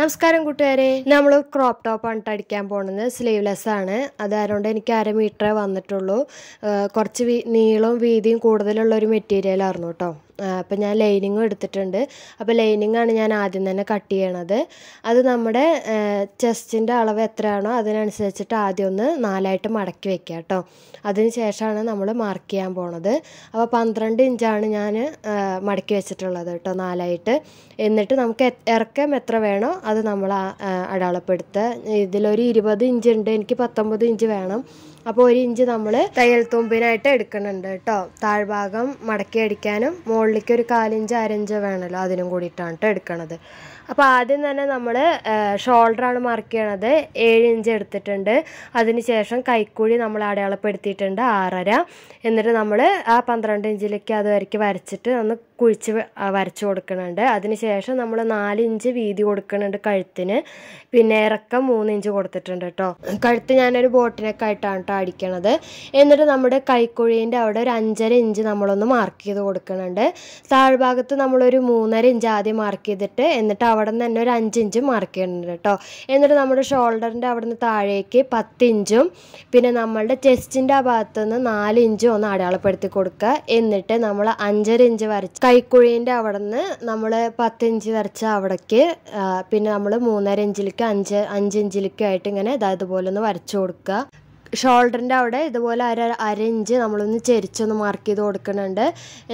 നമസ്കാരം കൂട്ടുകാരെ നമ്മൾ ക്രോപ്പ് ടോപ്പ് ആണ് അടിക്കാൻ പോകുന്നത് സ്ലീവ്ലെസ് ആണ് അതുകൊണ്ട് എനിക്ക് അര മീറ്ററേ വന്നിട്ടുള്ളൂ കുറച്ച് നീളവും വീതിയും കൂടുതലുള്ള ഒരു മെറ്റീരിയൽ ആയിരുന്നു കേട്ടോ അപ്പം ഞാൻ ലൈനിങ്ങും എടുത്തിട്ടുണ്ട് അപ്പോൾ ലൈനിങ്ങാണ് ഞാൻ ആദ്യം തന്നെ കട്ട് ചെയ്യണത് അത് നമ്മുടെ ചെസ്റ്റിൻ്റെ അളവ് എത്രയാണോ അതിനനുസരിച്ചിട്ട് ആദ്യം ഒന്ന് നാലായിട്ട് മടക്കി വയ്ക്കുക കേട്ടോ അതിന് ശേഷമാണ് നമ്മൾ മാർക്ക് ചെയ്യാൻ പോണത് അപ്പോൾ പന്ത്രണ്ട് ഇഞ്ചാണ് ഞാൻ മടക്കി വെച്ചിട്ടുള്ളത് കേട്ടോ നാലായിട്ട് എന്നിട്ട് നമുക്ക് ഇറക്കം എത്ര വേണോ അത് നമ്മൾ അടയാളപ്പെടുത്തുക ഇതിലൊരു ഇരുപത് ഇഞ്ച് ഉണ്ട് എനിക്ക് പത്തൊമ്പത് ഇഞ്ച് വേണം അപ്പോൾ ഒരു ഇഞ്ച് നമ്മൾ തയ്യൽ തുമ്പിനായിട്ട് എടുക്കുന്നുണ്ട് കേട്ടോ താഴ്ഭാഗം മടക്കി അടിക്കാനും മുകളിലേക്ക് ഒരു കാലിഞ്ച് അരഞ്ച് വേണമല്ലോ അതിനും കൂടിയിട്ടാണ് കേട്ടോ എടുക്കണത് അപ്പോൾ ആദ്യം തന്നെ നമ്മൾ ഷോൾഡറാണ് മാർക്ക് ചെയ്യണത് ഏഴ് ഇഞ്ച് എടുത്തിട്ടുണ്ട് അതിനുശേഷം കൈക്കൂഴി നമ്മൾ അടയാളപ്പെടുത്തിയിട്ടുണ്ട് ആറര എന്നിട്ട് നമ്മൾ ആ പന്ത്രണ്ട് ഇഞ്ചിലേക്ക് അതുവരയ്ക്ക് വരച്ചിട്ട് ഒന്ന് കുഴിച്ച് വരച്ച് കൊടുക്കുന്നുണ്ട് അതിനുശേഷം നമ്മൾ നാലിഞ്ച് വീതി കൊടുക്കുന്നുണ്ട് കഴുത്തിന് പിന്നെ ഇറക്കം മൂന്നിഞ്ച് കൊടുത്തിട്ടുണ്ട് കേട്ടോ കഴുത്ത് ഞാനൊരു ബോട്ടിനൊക്കെ ആയിട്ടാണ് കേട്ടോ അടിക്കണത് എന്നിട്ട് നമ്മുടെ കൈക്കുഴീൻ്റെ അവിടെ ഒരു അഞ്ചര ഇഞ്ച് നമ്മളൊന്ന് മാർക്ക് ചെയ്ത് കൊടുക്കുന്നുണ്ട് താഴ്ഭാഗത്ത് നമ്മളൊരു മൂന്നര ഇഞ്ച് ആദ്യം മാർക്ക് ചെയ്തിട്ട് എന്നിട്ട് അവിടെ നിന്ന് തന്നെ ഒരു അഞ്ചിഞ്ച് ഇഞ്ച് മാർക്ക് ചെയ്യുന്നുണ്ട് കേട്ടോ എന്നിട്ട് നമ്മുടെ ഷോൾഡറിൻ്റെ അവിടെ നിന്ന് താഴേക്ക് പത്തിഞ്ചും പിന്നെ നമ്മളുടെ ചെസ്റ്റിൻ്റെ ആ ഭാഗത്ത് നിന്ന് ഒന്ന് അടയാളപ്പെടുത്തി കൊടുക്കുക എന്നിട്ട് നമ്മൾ അഞ്ചര ഇഞ്ച് വരച്ച് കൈക്കുഴീൻ്റെ അവിടെ നിന്ന് നമ്മൾ പത്തിഞ്ച് വരച്ച അവിടേക്ക് പിന്നെ നമ്മൾ മൂന്നര ഇഞ്ചിലേക്ക് അഞ്ച് അഞ്ച് ഇഞ്ചിലേക്ക് ആയിട്ട് ഇങ്ങനെ ഇതാ ഇതുപോലെ ഒന്ന് വരച്ചു കൊടുക്കുക ഷോൾഡറിൻ്റെ അവിടെ ഇതുപോലെ അര അര ഇഞ്ച് നമ്മളൊന്ന് ചെരിച്ചൊന്ന് മാർക്ക് ചെയ്ത് കൊടുക്കുന്നുണ്ട്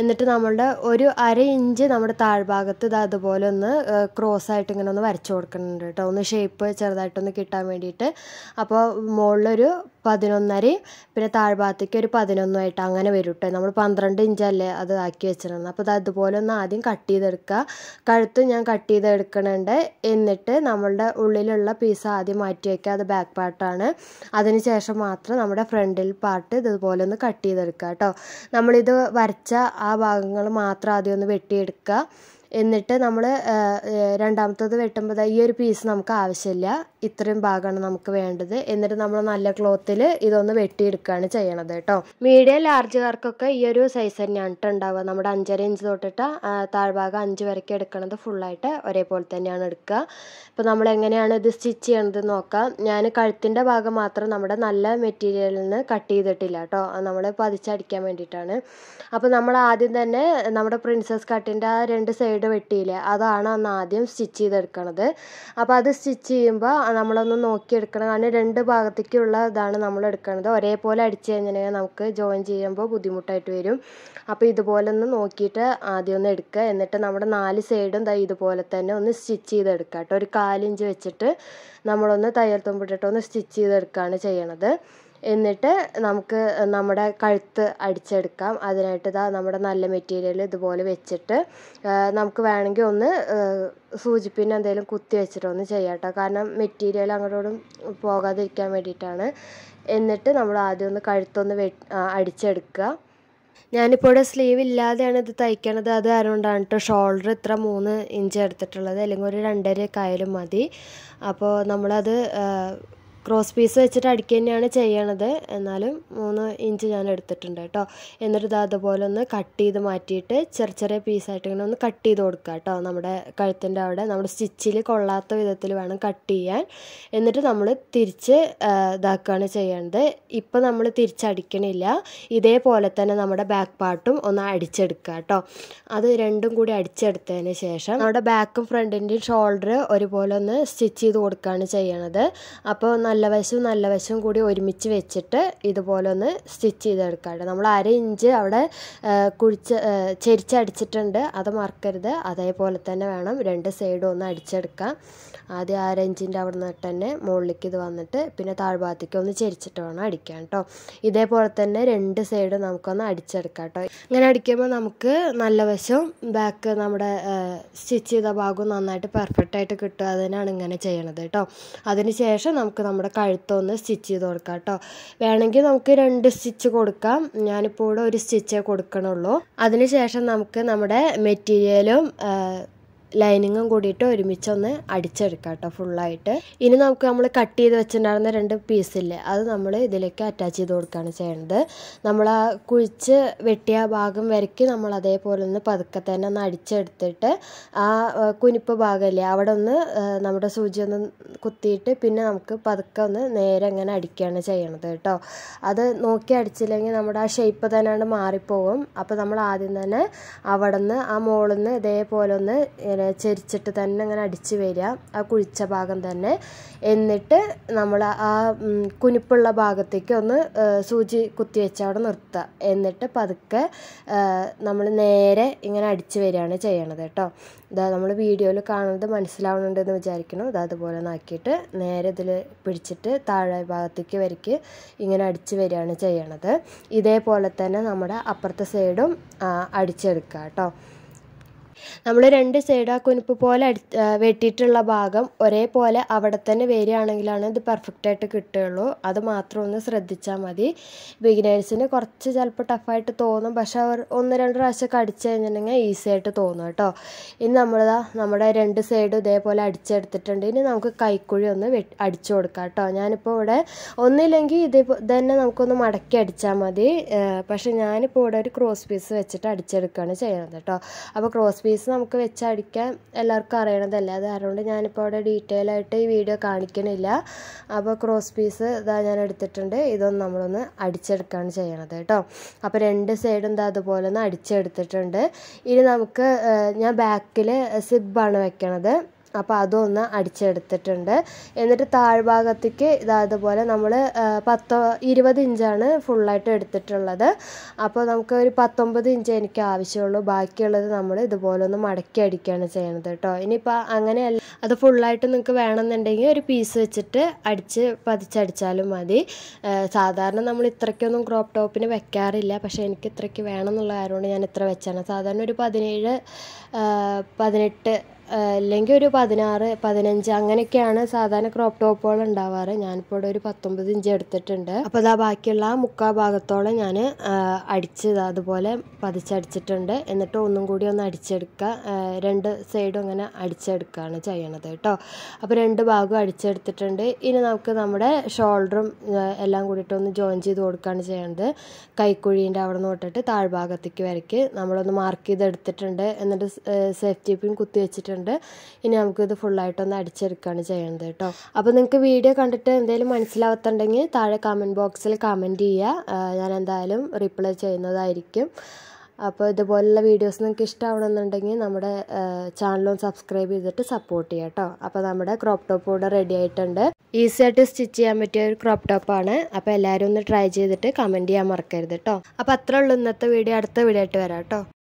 എന്നിട്ട് നമ്മളുടെ ഒരു അര ഇഞ്ച് നമ്മുടെ താഴ്ഭാഗത്ത് ഇത് അതുപോലെ ഒന്ന് ക്രോസ് ആയിട്ട് ഇങ്ങനെ ഒന്ന് വരച്ചു കൊടുക്കുന്നുണ്ട് കേട്ടോ ഒന്ന് ഷേപ്പ് ചെറുതായിട്ടൊന്ന് കിട്ടാൻ വേണ്ടിയിട്ട് അപ്പോൾ മുകളിലൊരു പതിനൊന്നര പിന്നെ താഴ്ഭാഗത്തേക്ക് ഒരു ആയിട്ട് അങ്ങനെ വരും കേട്ടോ നമ്മൾ പന്ത്രണ്ട് ഇഞ്ചല്ലേ അത് ആക്കി വെച്ചിരുന്നത് അപ്പോൾ അത് അതുപോലെ ഒന്ന് ആദ്യം കട്ട് ചെയ്തെടുക്കുക കഴുത്ത് ഞാൻ കട്ട് ചെയ്തെടുക്കണുണ്ട് എന്നിട്ട് നമ്മളുടെ ഉള്ളിലുള്ള പീസ് ആദ്യം മാറ്റി വയ്ക്കുക അത് ബാക്ക് പാർട്ടാണ് ശേഷം മാത്രം നമ്മുടെ ഫ്രണ്ടിൽ പാർട്ട് ഇതുപോലെ ഒന്ന് കട്ട് ചെയ്തെടുക്കുക കേട്ടോ നമ്മളിത് വരച്ച ആ ഭാഗങ്ങൾ മാത്രം ആദ്യം ഒന്ന് വെട്ടിയെടുക്കുക എന്നിട്ട് നമ്മൾ രണ്ടാമത്തേത് വെട്ടുമ്പോൾ ഈ ഒരു പീസ് നമുക്ക് ആവശ്യമില്ല ഇത്രയും ഭാഗമാണ് നമുക്ക് വേണ്ടത് എന്നിട്ട് നമ്മൾ നല്ല ക്ലോത്തിൽ ഇതൊന്ന് വെട്ടിയെടുക്കുകയാണ് ചെയ്യണത് കേട്ടോ മീഡിയം ലാർജുകാർക്കൊക്കെ ഈ ഒരു സൈസ് തന്നെയാണ് ഉണ്ടാവുക നമ്മുടെ അഞ്ചര ഇഞ്ച് തൊട്ടിട്ട് താഴ്ഭാഗം അഞ്ച് വരയ്ക്ക് എടുക്കണത് ഫുള്ളായിട്ട് ഒരേപോലെ തന്നെയാണ് എടുക്കുക അപ്പോൾ നമ്മൾ എങ്ങനെയാണ് ഇത് സ്റ്റിച്ച് ചെയ്യണത് നോക്കാം ഞാൻ കഴുത്തിൻ്റെ ഭാഗം മാത്രം നമ്മുടെ നല്ല മെറ്റീരിയലിൽ നിന്ന് കട്ട് ചെയ്തിട്ടില്ല കേട്ടോ നമ്മൾ പതിച്ചടിക്കാൻ വേണ്ടിയിട്ടാണ് അപ്പോൾ നമ്മൾ ആദ്യം തന്നെ നമ്മുടെ പ്രിൻസസ് കട്ടിൻ്റെ ആ രണ്ട് സൈഡ് സൈഡ് വെട്ടിയില്ല അതാണ് അന്ന് ആദ്യം സ്റ്റിച്ച് ചെയ്തെടുക്കണത് അപ്പോൾ അത് സ്റ്റിച്ച് ചെയ്യുമ്പോൾ നമ്മളൊന്ന് നോക്കിയെടുക്കണം കാരണം രണ്ട് ഭാഗത്തേക്കുള്ള ഇതാണ് നമ്മൾ എടുക്കുന്നത് ഒരേപോലെ അടിച്ചു കഴിഞ്ഞാൽ നമുക്ക് ജോയിൻ ചെയ്യുമ്പോൾ ബുദ്ധിമുട്ടായിട്ട് വരും അപ്പോൾ ഇതുപോലെ ഒന്ന് നോക്കിയിട്ട് ആദ്യം ഒന്ന് എടുക്കുക എന്നിട്ട് നമ്മുടെ നാല് സൈഡും ദാ ഇതുപോലെ തന്നെ ഒന്ന് സ്റ്റിച്ച് ചെയ്തെടുക്കുക കേട്ടോ ഒരു കാലിഞ്ച് വെച്ചിട്ട് നമ്മളൊന്ന് തയ്യൽ തുമ്പിട്ടിട്ട് ഒന്ന് സ്റ്റിച്ച് ചെയ്തെടുക്കുകയാണ് ചെയ്യണത് എന്നിട്ട് നമുക്ക് നമ്മുടെ കഴുത്ത് അടിച്ചെടുക്കാം അതിനായിട്ട് ദാ നമ്മുടെ നല്ല മെറ്റീരിയൽ ഇതുപോലെ വെച്ചിട്ട് നമുക്ക് വേണമെങ്കിൽ ഒന്ന് സൂചിപ്പിൻ എന്തെങ്കിലും കുത്തി വെച്ചിട്ട് ഒന്ന് ചെയ്യാം കേട്ടോ കാരണം മെറ്റീരിയൽ അങ്ങോട്ടും പോകാതിരിക്കാൻ വേണ്ടിയിട്ടാണ് എന്നിട്ട് നമ്മൾ ആദ്യം ഒന്ന് കഴുത്തൊന്ന് വെ അടിച്ചെടുക്കുക ഞാനിപ്പോൾ ഇവിടെ സ്ലീവ് ഇല്ലാതെയാണ് ഇത് തയ്ക്കണത് അത് കൊണ്ടാണ് കേട്ടോ ഷോൾഡർ ഇത്ര മൂന്ന് ഇഞ്ച് എടുത്തിട്ടുള്ളത് അല്ലെങ്കിൽ ഒരു രണ്ടരയൊക്കെ ആയാലും മതി അപ്പോൾ നമ്മളത് ക്രോസ് പീസ് വെച്ചിട്ട് അടുക്കി തന്നെയാണ് ചെയ്യണത് എന്നാലും മൂന്ന് ഇഞ്ച് ഞാൻ എടുത്തിട്ടുണ്ട് കേട്ടോ എന്നിട്ട് ഇത് അതുപോലെ ഒന്ന് കട്ട് ചെയ്ത് മാറ്റിയിട്ട് ചെറിയ ചെറിയ പീസായിട്ട് ഇങ്ങനെ ഒന്ന് കട്ട് ചെയ്ത് കൊടുക്കുക കേട്ടോ നമ്മുടെ കഴുത്തിൻ്റെ അവിടെ നമ്മുടെ സ്റ്റിച്ചിൽ കൊള്ളാത്ത വിധത്തിൽ വേണം കട്ട് ചെയ്യാൻ എന്നിട്ട് നമ്മൾ തിരിച്ച് ഇതാക്കുകയാണ് ചെയ്യേണ്ടത് ഇപ്പം നമ്മൾ തിരിച്ചടിക്കണില്ല ഇതേപോലെ തന്നെ നമ്മുടെ ബാക്ക് പാർട്ടും ഒന്ന് അടിച്ചെടുക്കുക കേട്ടോ അത് രണ്ടും കൂടി അടിച്ചെടുത്തതിന് ശേഷം നമ്മുടെ ബാക്കും ഫ്രണ്ടിൻ്റെയും ഷോൾഡർ ഒരുപോലെ ഒന്ന് സ്റ്റിച്ച് ചെയ്ത് കൊടുക്കുകയാണ് ചെയ്യണത് അപ്പോൾ നല്ല വശവും നല്ല വശവും കൂടി ഒരുമിച്ച് വെച്ചിട്ട് ഇതുപോലെ ഒന്ന് സ്റ്റിച്ച് ചെയ്തെടുക്കാം നമ്മൾ അര ഇഞ്ച് അവിടെ കുഴിച്ച് ചെരിച്ചടിച്ചിട്ടുണ്ട് അത് മറക്കരുത് അതേപോലെ തന്നെ വേണം രണ്ട് സൈഡും ഒന്ന് അടിച്ചെടുക്കാം ആദ്യം അര ഇഞ്ചിൻ്റെ അവിടെ നിന്നിട്ട് തന്നെ മുകളിലേക്ക് ഇത് വന്നിട്ട് പിന്നെ താഴ്ഭാഗത്തേക്ക് ഒന്ന് ചെരിച്ചിട്ട് വേണം അടിക്കാൻ കേട്ടോ ഇതേപോലെ തന്നെ രണ്ട് സൈഡും നമുക്കൊന്ന് അടിച്ചെടുക്കാം കേട്ടോ ഇങ്ങനെ അടിക്കുമ്പോൾ നമുക്ക് നല്ല വശവും ബാക്ക് നമ്മുടെ സ്റ്റിച്ച് ചെയ്ത ഭാഗവും നന്നായിട്ട് പെർഫെക്റ്റ് ആയിട്ട് കിട്ടും അതിനാണ് ഇങ്ങനെ ചെയ്യണത് കേട്ടോ അതിന് ശേഷം നമുക്ക് നമ്മൾ നമ്മുടെ കഴുത്തൊന്ന് സ്റ്റിച്ച് ചെയ്ത് കൊടുക്കാം കേട്ടോ വേണമെങ്കിൽ നമുക്ക് രണ്ട് സ്റ്റിച്ച് കൊടുക്കാം ഞാനിപ്പോൾ ഇവിടെ ഒരു സ്റ്റിച്ചേ കൊടുക്കണുള്ളൂ അതിനുശേഷം നമുക്ക് നമ്മുടെ മെറ്റീരിയലും ലൈനിങ്ങും കൂടിയിട്ട് ഒരുമിച്ചൊന്ന് അടിച്ചെടുക്കാം കേട്ടോ ഫുള്ളായിട്ട് ഇനി നമുക്ക് നമ്മൾ കട്ട് ചെയ്ത് വെച്ചിട്ടുണ്ടായിരുന്ന രണ്ട് പീസില്ലേ അത് നമ്മൾ ഇതിലേക്ക് അറ്റാച്ച് ചെയ്ത് കൊടുക്കുകയാണ് ചെയ്യേണ്ടത് നമ്മൾ ആ കുഴിച്ച് വെട്ടിയ ഭാഗം വരയ്ക്ക് നമ്മൾ അതേപോലെ ഒന്ന് പതുക്കെ തന്നെ ഒന്ന് അടിച്ചെടുത്തിട്ട് ആ കുനിപ്പ് ഭാഗമല്ലേ അവിടെ ഒന്ന് നമ്മുടെ സൂചി ഒന്ന് കുത്തിയിട്ട് പിന്നെ നമുക്ക് പതുക്കെ ഒന്ന് നേരെ അങ്ങനെ അടിക്കുകയാണ് ചെയ്യണത് കേട്ടോ അത് നോക്കി അടിച്ചില്ലെങ്കിൽ നമ്മുടെ ആ ഷേപ്പ് തന്നെയാണ് മാറിപ്പോകും അപ്പോൾ നമ്മൾ ആദ്യം തന്നെ അവിടെ നിന്ന് ആ മോളിൽ നിന്ന് ഇതേപോലെ ഒന്ന് ഇങ്ങനെ ചെരിച്ചിട്ട് തന്നെ ഇങ്ങനെ അടിച്ച് വരിക ആ കുഴിച്ച ഭാഗം തന്നെ എന്നിട്ട് നമ്മൾ ആ കുനിപ്പുള്ള ഭാഗത്തേക്ക് ഒന്ന് സൂചി കുത്തി വെച്ച് അവിടെ നിർത്തുക എന്നിട്ട് പതുക്കെ നമ്മൾ നേരെ ഇങ്ങനെ അടിച്ച് വരികയാണ് ചെയ്യണത് കേട്ടോ ഇതാ നമ്മൾ വീഡിയോയിൽ കാണുന്നത് മനസ്സിലാവണുണ്ടെന്ന് വിചാരിക്കണം ഇത് അതുപോലെ നേരെ ഇതിൽ പിടിച്ചിട്ട് താഴെ ഭാഗത്തേക്ക് വരയ്ക്ക് ഇങ്ങനെ അടിച്ച് വരികയാണ് ചെയ്യണത് ഇതേപോലെ തന്നെ നമ്മുടെ അപ്പുറത്തെ സൈഡും അടിച്ചെടുക്കുക കേട്ടോ നമ്മൾ രണ്ട് സൈഡ് ആ കുനിപ്പ് പോലെ വെട്ടിയിട്ടുള്ള ഭാഗം ഒരേപോലെ അവിടെ തന്നെ വരികയാണെങ്കിലാണ് ഇത് പെർഫെക്റ്റായിട്ട് കിട്ടുകയുള്ളൂ അത് മാത്രം ഒന്ന് ശ്രദ്ധിച്ചാൽ മതി ബിഗിനേഴ്സിന് കുറച്ച് ചിലപ്പോൾ ടഫായിട്ട് തോന്നും പക്ഷെ അവർ ഒന്ന് രണ്ട് പ്രാവശ്യമൊക്കെ അടിച്ചു കഴിഞ്ഞിട്ടുണ്ടെങ്കിൽ ഈസി ആയിട്ട് തോന്നും കേട്ടോ ഇനി നമ്മളിതാ നമ്മുടെ രണ്ട് സൈഡും ഇതേപോലെ അടിച്ചെടുത്തിട്ടുണ്ട് ഇനി നമുക്ക് കൈക്കുഴി ഒന്ന് അടിച്ചു കൊടുക്കാം കേട്ടോ ഞാനിപ്പോൾ ഇവിടെ ഒന്നില്ലെങ്കിൽ ഇതേ തന്നെ നമുക്കൊന്ന് മടക്കി അടിച്ചാൽ മതി പക്ഷെ ഞാനിപ്പോൾ ഇവിടെ ഒരു ക്രോസ് പീസ് വെച്ചിട്ട് അടിച്ചെടുക്കുകയാണ് ചെയ്യുന്നത് കേട്ടോ അപ്പോൾ ക്രോസ് പീസ് നമുക്ക് വെച്ചടിക്കാൻ എല്ലാവർക്കും അറിയണതല്ലേ അത് അതുകൊണ്ട് ഞാനിപ്പോൾ അവിടെ ഡീറ്റെയിൽ ആയിട്ട് ഈ വീഡിയോ കാണിക്കണില്ല അപ്പോൾ ക്രോസ് പീസ് ഇതാ ഞാൻ എടുത്തിട്ടുണ്ട് ഇതൊന്ന് നമ്മളൊന്ന് അടിച്ചെടുക്കുകയാണ് ചെയ്യണത് കേട്ടോ അപ്പോൾ രണ്ട് സൈഡും ഇതാ അതുപോലെ ഒന്ന് അടിച്ചെടുത്തിട്ടുണ്ട് ഇനി നമുക്ക് ഞാൻ ബാക്കിൽ സിബ്ബാണ് വെക്കണത് അപ്പോൾ അതൊന്ന് അടിച്ചെടുത്തിട്ടുണ്ട് എന്നിട്ട് താഴ്ഭാഗത്തേക്ക് ഇതായതുപോലെ നമ്മൾ പത്തോ ഇരുപത് ഇഞ്ചാണ് ഫുള്ളായിട്ട് എടുത്തിട്ടുള്ളത് അപ്പോൾ നമുക്ക് ഒരു പത്തൊമ്പത് ഇഞ്ച് എനിക്ക് ആവശ്യമുള്ളൂ ബാക്കിയുള്ളത് നമ്മൾ ഇതുപോലെ ഒന്ന് മടക്കി അടിക്കുകയാണ് ചെയ്യണത് കേട്ടോ ഇനിയിപ്പോൾ അങ്ങനെയല്ല അത് ഫുള്ളായിട്ട് നിങ്ങൾക്ക് വേണമെന്നുണ്ടെങ്കിൽ ഒരു പീസ് വെച്ചിട്ട് അടിച്ച് പതിച്ചടിച്ചാലും മതി സാധാരണ നമ്മൾ ഇത്രയ്ക്കൊന്നും ക്രോപ്പ് ടോപ്പിന് വെക്കാറില്ല പക്ഷേ എനിക്ക് ഇത്രയ്ക്ക് വേണം എന്നുള്ള കാര്യമാണ് ഞാൻ ഇത്ര വെച്ചാണ് സാധാരണ ഒരു പതിനേഴ് പതിനെട്ട് അല്ലെങ്കിൽ ഒരു പതിനാറ് പതിനഞ്ച് അങ്ങനെയൊക്കെയാണ് സാധാരണ ക്രോപ്പ് ടോപ്പുകൾ ഉണ്ടാവാറ് ഞാനിപ്പോൾ ഇവിടെ ഒരു പത്തൊമ്പത് ഇഞ്ച് എടുത്തിട്ടുണ്ട് അപ്പോൾ അതാ ബാക്കിയുള്ള മുക്കാ ഭാഗത്തോളം ഞാൻ അടിച്ച് അതുപോലെ പതിച്ചടിച്ചിട്ടുണ്ട് എന്നിട്ട് ഒന്നും കൂടി ഒന്ന് അടിച്ചെടുക്കുക രണ്ട് സൈഡും അങ്ങനെ അടിച്ചെടുക്കുകയാണ് ചെയ്യണത് കേട്ടോ അപ്പോൾ രണ്ട് ഭാഗവും അടിച്ചെടുത്തിട്ടുണ്ട് ഇനി നമുക്ക് നമ്മുടെ ഷോൾഡറും എല്ലാം കൂടിയിട്ട് ഒന്ന് ജോയിൻ ചെയ്ത് കൊടുക്കുകയാണ് ചെയ്യേണ്ടത് കൈക്കുഴീൻ്റെ അവിടെ നിന്ന് തൊട്ടിട്ട് താഴ്ഭാഗത്തേക്ക് വരയ്ക്ക് നമ്മളൊന്ന് മാർക്ക് ചെയ്തെടുത്തിട്ടുണ്ട് എന്നിട്ട് സേഫ്റ്റി പിൻ കുത്തി വെച്ചിട്ടുണ്ട് ചെയ്തിട്ടുണ്ട് ഇനി നമുക്കിത് ഫുള്ളായിട്ടൊന്ന് അടിച്ചെടുക്കുകയാണ് ചെയ്യേണ്ടത് കേട്ടോ അപ്പോൾ നിങ്ങൾക്ക് വീഡിയോ കണ്ടിട്ട് എന്തെങ്കിലും മനസ്സിലാവത്തുണ്ടെങ്കിൽ താഴെ കമൻറ്റ് ബോക്സിൽ കമൻറ്റ് ചെയ്യുക ഞാൻ എന്തായാലും റിപ്ലൈ ചെയ്യുന്നതായിരിക്കും അപ്പോൾ ഇതുപോലുള്ള വീഡിയോസ് നിങ്ങൾക്ക് ഇഷ്ടമാവണമെന്നുണ്ടെങ്കിൽ നമ്മുടെ ചാനലും സബ്സ്ക്രൈബ് ചെയ്തിട്ട് സപ്പോർട്ട് ചെയ്യാം കേട്ടോ അപ്പോൾ നമ്മുടെ ക്രോപ്പ് ടോപ്പ് കൂടെ റെഡി ആയിട്ടുണ്ട് ഈസി ആയിട്ട് സ്റ്റിച്ച് ചെയ്യാൻ പറ്റിയ ഒരു ക്രോപ്പ് ടോപ്പാണ് അപ്പോൾ എല്ലാവരും ഒന്ന് ട്രൈ ചെയ്തിട്ട് കമൻറ്റ് ചെയ്യാൻ മറക്കരുത് കേട്ടോ അപ്പോൾ അത്രേ ഉള്ളൂ ഇന്നത്തെ വീഡിയോ അടുത്ത വീഡിയോ ആയിട്ട് വരാം കേട്ടോ